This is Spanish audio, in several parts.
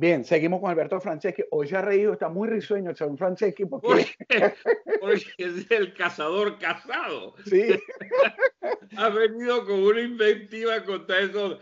Bien, seguimos con Alberto Franceschi. Hoy se ha reído, está muy risueño el señor Franceschi porque... porque es el cazador casado. Sí. ha venido con una inventiva contra esos,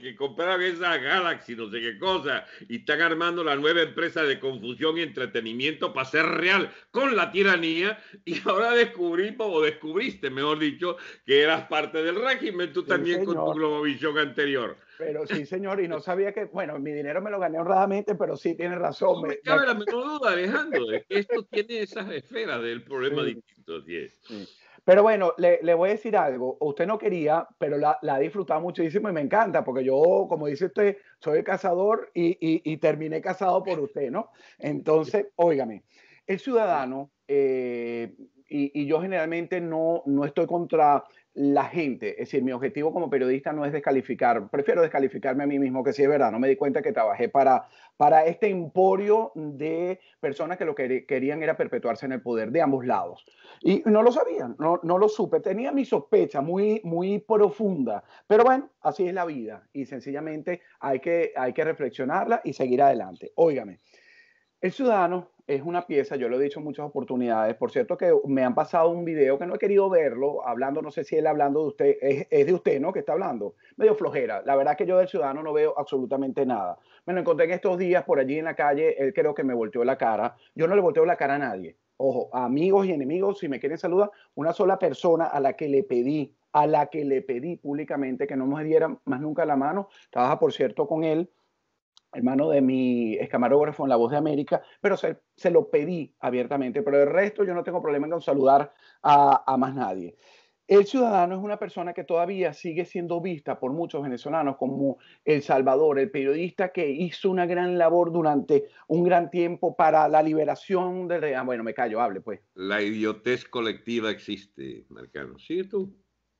que compraron esa Galaxy, no sé qué cosa, y están armando la nueva empresa de confusión y entretenimiento para ser real con la tiranía. Y ahora descubrimos, o descubriste, mejor dicho, que eras parte del régimen tú también con tu Globovisión anterior. Pero sí, señor, y no sabía que, bueno, mi dinero me lo gané honradamente, pero sí tiene razón. me, cabe la menor duda, Alejandro, que esto tiene esas esferas del problema de distinto. Pero bueno, le, voy a decir algo. Usted no quería, pero la, la ha disfrutado muchísimo y me encanta, porque yo, como dice usted, soy el cazador y, terminé casado por usted, ¿no? Entonces, óigame, el ciudadano eh, y, yo generalmente no, estoy contra la gente. Es decir, mi objetivo como periodista no es descalificar, prefiero descalificarme a mí mismo, que sí es verdad, no me di cuenta que trabajé para, para este emporio de personas que lo que querían era perpetuarse en el poder de ambos lados. Y no lo sabían, no, no lo supe, tenía mi sospecha muy, muy profunda, pero bueno, así es la vida y sencillamente hay que, hay que reflexionarla y seguir adelante. Óigame. El ciudadano es una pieza, yo lo he dicho en muchas oportunidades, por cierto que me han pasado un video que no he querido verlo, hablando, no sé si él hablando de usted, es, de usted, ¿no? Que está hablando, medio flojera, la verdad que yo del ciudadano no veo absolutamente nada. Me lo encontré en estos días por allí en la calle, él creo que me volteó la cara, yo no le volteo la cara a nadie, ojo, amigos y enemigos, si me quieren saludar, una sola persona a la que le pedí, a la que le pedí públicamente que no me dieran más nunca la mano, trabaja por cierto con él, hermano de mi escamarógrafo en La Voz de América, pero se, lo pedí abiertamente. Pero el resto yo no tengo problema en saludar a, más nadie. El ciudadano es una persona que todavía sigue siendo vista por muchos venezolanos como El Salvador, el periodista que hizo una gran labor durante un gran tiempo para la liberación del... Ah, bueno, me callo, hable pues. La idiotez colectiva existe, Marcano. ¿Sí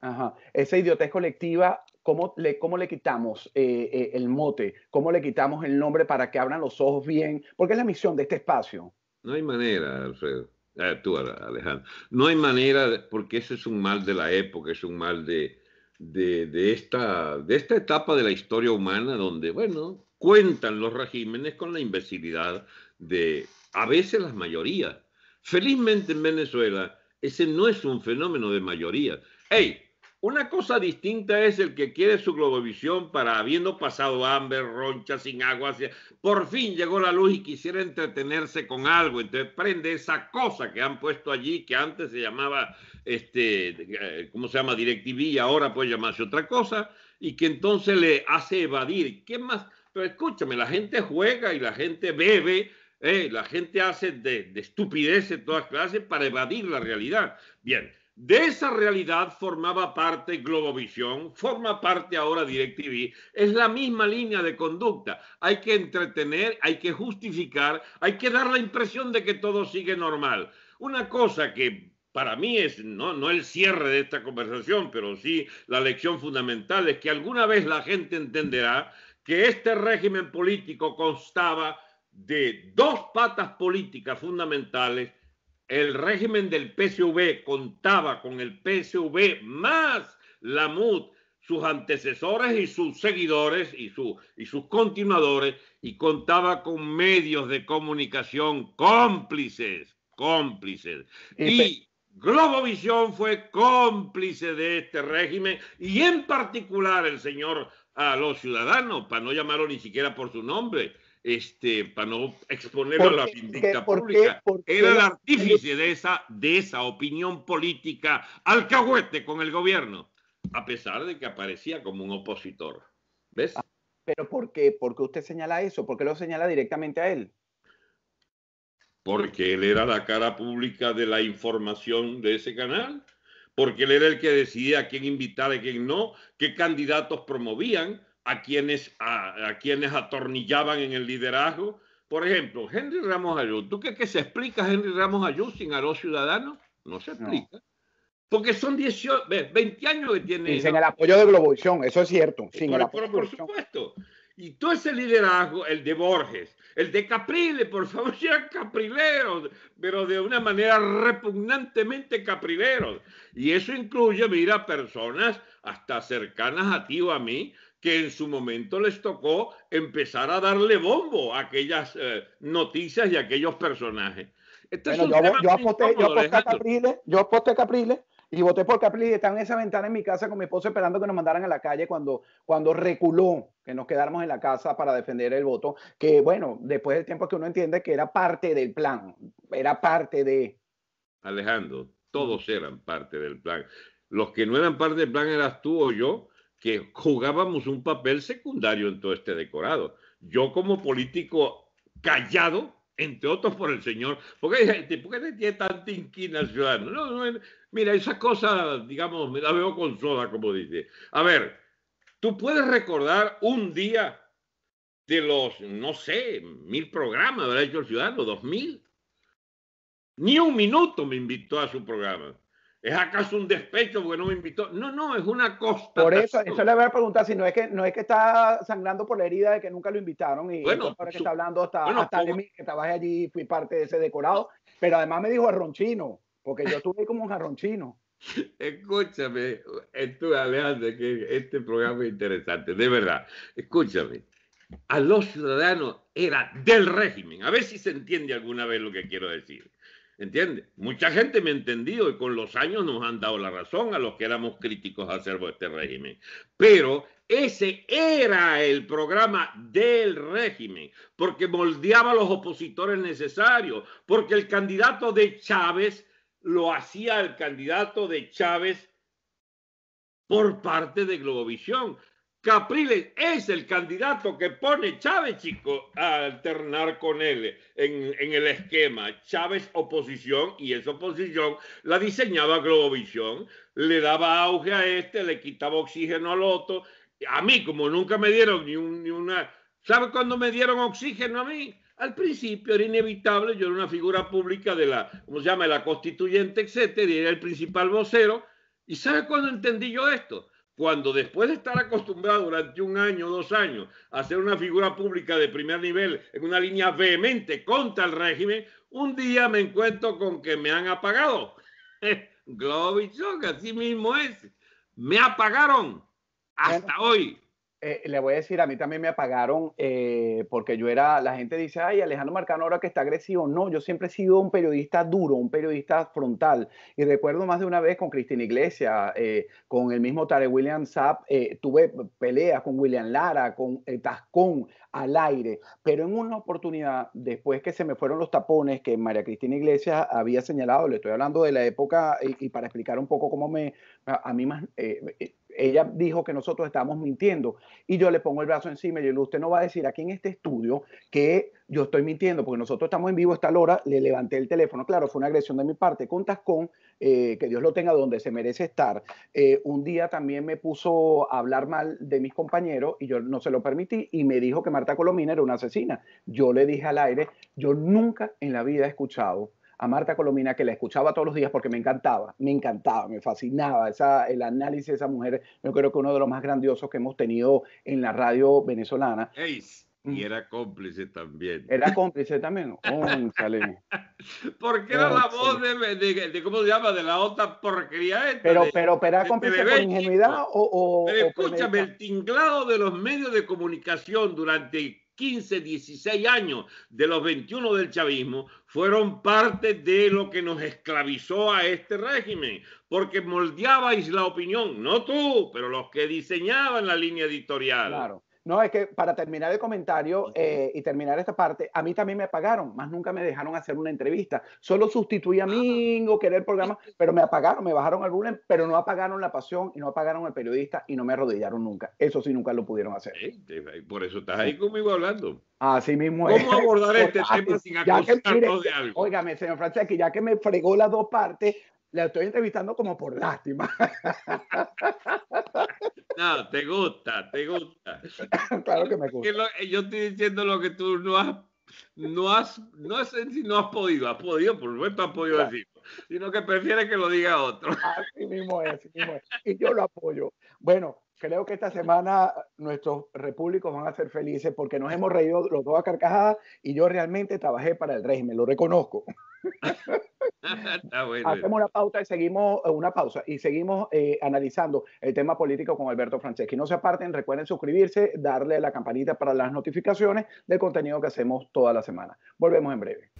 Ajá. Esa idiotez colectiva ¿Cómo le, cómo le quitamos eh, eh, el mote? ¿Cómo le quitamos el nombre para que abran los ojos bien? Porque es la misión de este espacio. No hay manera, Alfredo. Ah, tú, Alejandro. No hay manera, porque ese es un mal de la época, es un mal de, de, esta, de esta etapa de la historia humana donde, bueno, cuentan los regímenes con la imbecilidad de a veces las mayorías. Felizmente en Venezuela ese no es un fenómeno de mayoría. ¡Ey! Una cosa distinta es el que quiere su globovisión para, habiendo pasado hambre, roncha, sin agua, por fin llegó la luz y quisiera entretenerse con algo. Entonces prende esa cosa que han puesto allí, que antes se llamaba, este, eh, ¿cómo se llama? DirecTV, ahora puede llamarse otra cosa, y que entonces le hace evadir. ¿Qué más? Pero escúchame, la gente juega y la gente bebe, eh, la gente hace de, de estupideces todas clases para evadir la realidad. Bien. De esa realidad formaba parte Globovisión, forma parte ahora DirecTV. Es la misma línea de conducta. Hay que entretener, hay que justificar, hay que dar la impresión de que todo sigue normal. Una cosa que para mí es no, no el cierre de esta conversación, pero sí la lección fundamental es que alguna vez la gente entenderá que este régimen político constaba de dos patas políticas fundamentales el régimen del PSV contaba con el PSV más la MUD, sus antecesores y sus seguidores y, sus continuadores, y contaba con medios de comunicación cómplices, cómplices. Y, y Globovisión fue cómplice de este régimen y en particular el señor a los ciudadanos, para no llamarlo ni siquiera por su nombre, este, para no exponerlo a la vindicta pública. Era el artífice de esa, de esa opinión política alcahuete con el gobierno, a pesar de que aparecía como un opositor. ¿Ves? Ah, pero ¿por qué? usted señala eso? ¿Por qué lo señala directamente a él? Porque él era la cara pública de la información de ese canal, porque él era el que decidía a quién invitar y a quién no, qué candidatos promovían, a quienes, a, quienes atornillaban en el liderazgo. Por ejemplo, Henry Ramos Ayú. ¿Tú crees que se explica Henry Ramos Ayú sin los ciudadanos? No se explica. Porque son 18, 20 años que tiene. Y sin el apoyo de Globovisión, eso es cierto. Eh, sin el apoyo por, por supuesto. Y todo ese liderazgo, el de Borges, el de Caprile, por favor, sean caprileros, pero de una manera repugnantemente caprileros. Y eso incluye, mira, personas hasta cercanas a ti o a mí, que en su momento les tocó empezar a darle bombo a aquellas eh, noticias y a aquellos personajes. yo, aposté, yo, a Capriles, y voté por Capriles y estaba en esa ventana en mi casa con mi esposo esperando que nos mandaran a la calle cuando, cuando reculó que nos quedáramos en la casa para defender el voto, que bueno, después del tiempo que uno entiende que era parte del plan, era parte de... Alejandro, todos eran parte del plan. Los que no eran parte del plan eras tú o yo, que jugábamos un papel secundario en todo este decorado. Yo como político callado, entre otros por el señor, porque ¿por qué tiene tanta inquina al ciudadano? No, mira, esa cosa, digamos, me la veo con soda, como dice. A ver, tú puedes recordar un día de los, no sé, mil programas de hecho el ciudadano, dos mil. Ni un minuto me invitó a su programa. ¿Es acaso un despecho porque no me invitó? No, no, es una costa. Por eso, eso le voy a preguntar si no es que no es que está sangrando por la herida de que nunca lo invitaron y bueno, ahora que está hablando hasta, de mí, que trabajé allí, y fui parte de ese decorado, pero además me dijo Arronchino, porque yo estuve como un chino. Escúchame, tú Alejandro, que este programa es interesante, de verdad. Escúchame, a los ciudadanos era del régimen. A ver si se entiende alguna vez lo que quiero decir ¿Entiendes? Mucha gente me ha entendido y con los años nos han dado la razón a los que éramos críticos acerca de este régimen. Pero ese era el programa del régimen, porque moldeaba a los opositores necesarios, porque el candidato de Chávez lo hacía el candidato de Chávez por parte de Globovisión. Capriles es el candidato que pone Chávez, chico, a alternar con él en, el esquema. Chávez oposición y esa oposición la diseñaba Globovisión, le daba auge a este, le quitaba oxígeno al otro. A mí, como nunca me dieron ni, una... ¿Sabe cuándo me dieron oxígeno a mí? Al principio era inevitable, yo era una figura pública de la, ¿cómo se llama?, de la constituyente, etcétera, y era el principal vocero. ¿Y sabe cuándo entendí yo esto? cuando después de estar acostumbrado durante un año o dos años a ser una figura pública de primer nivel en una línea vehemente contra el régimen, un día me encuentro con que me han apagado. Globo así mismo es. Me apagaron hasta hoy. Eh, le voy a decir, a mí también me apagaron eh, porque yo era, la gente dice, ay, Alejandro Marcano ahora que está agresivo. No, yo siempre he sido un periodista duro, un periodista frontal. Y recuerdo más de una vez con Cristina Iglesias, eh, con el mismo Tare William Sapp, tuve peleas con William Lara, con Tascón al aire. Pero en una oportunidad, después que se me fueron los tapones que María Cristina Iglesias había señalado, le estoy hablando de la época y, para explicar un poco cómo me, a, mí más ella dijo que nosotros estábamos mintiendo y yo le pongo el brazo encima y le digo, usted no va a decir aquí en este estudio que yo estoy mintiendo porque nosotros estamos en vivo a esta hora, le levanté el teléfono, claro, fue una agresión de mi parte, contas con, eh, que Dios lo tenga donde se merece estar. Eh, un día también me puso a hablar mal de mis compañeros y yo no se lo permití y me dijo que Marta Colomina era una asesina. Yo le dije al aire, yo nunca en la vida he escuchado a Marta Colomina, que la escuchaba todos los días porque me encantaba, me encantaba, me fascinaba esa, el análisis de esa mujer. Yo creo que uno de los más grandiosos que hemos tenido en la radio venezolana. Y mm. era cómplice también. Era cómplice también. Oh, Porque era la voz de, de, ¿cómo se llama? De la otra porquería Pero, pero, pero era cómplice por ingenuidad o, o, escúchame, el tinglado de los medios de comunicación durante 15, 16 años de los 21 del chavismo fueron parte de lo que nos esclavizó a este régimen, porque moldeabais la opinión, no tú, pero los que diseñaban la línea editorial. Claro. No, es que para terminar el comentario eh, y terminar esta parte, a mí también me apagaron. más nunca me dejaron hacer una entrevista. Solo sustituí a Mingo, que era el programa, pero me apagaron, me bajaron al bullying, pero no apagaron la pasión y no apagaron al periodista y no me arrodillaron nunca. Eso sí, nunca lo pudieron hacer. por eso estás ahí conmigo hablando. Así mismo es. ¿Cómo abordar este tema sin acusarnos de algo? Óigame, señor ya que me fregó las dos partes, la estoy entrevistando como por lástima. No, te gusta, te gusta. claro que me gusta. Yo estoy diciendo lo que tú no has, no has, no si no has podido, has podido, por supuesto has podido decirlo, sino que prefieres que lo diga otro. Así mismo es, así mismo es. Y yo lo apoyo. Bueno, creo que esta semana nuestros repúblicos van a ser felices porque nos hemos reído los dos a carcajadas y yo realmente trabajé para el régimen, lo reconozco. Hacemos una pauta y seguimos, eh, una pausa y seguimos eh, analizando el tema político con Alberto Franceschi. No se aparten, recuerden suscribirse, darle a la campanita para las notificaciones del contenido que hacemos toda la semana. Volvemos en breve.